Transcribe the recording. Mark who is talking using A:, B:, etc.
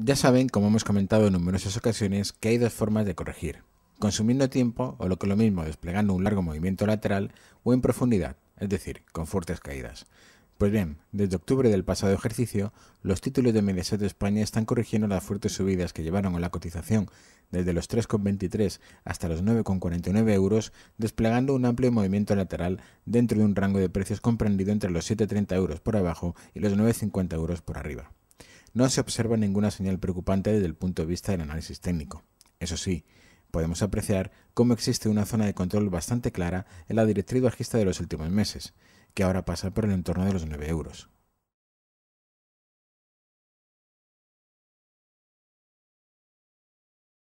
A: Ya saben, como hemos comentado en numerosas ocasiones, que hay dos formas de corregir. Consumiendo tiempo, o lo que es lo mismo, desplegando un largo movimiento lateral, o en profundidad, es decir, con fuertes caídas. Pues bien, desde octubre del pasado ejercicio, los títulos de Mediaset de España están corrigiendo las fuertes subidas que llevaron a la cotización desde los 3,23 hasta los 9,49 euros, desplegando un amplio movimiento lateral dentro de un rango de precios comprendido entre los 7,30 euros por abajo y los 9,50 euros por arriba. No se observa ninguna señal preocupante desde el punto de vista del análisis técnico. Eso sí, podemos apreciar cómo existe una zona de control bastante clara en la directriz bajista de los últimos meses, que ahora pasa por el entorno de los 9 euros.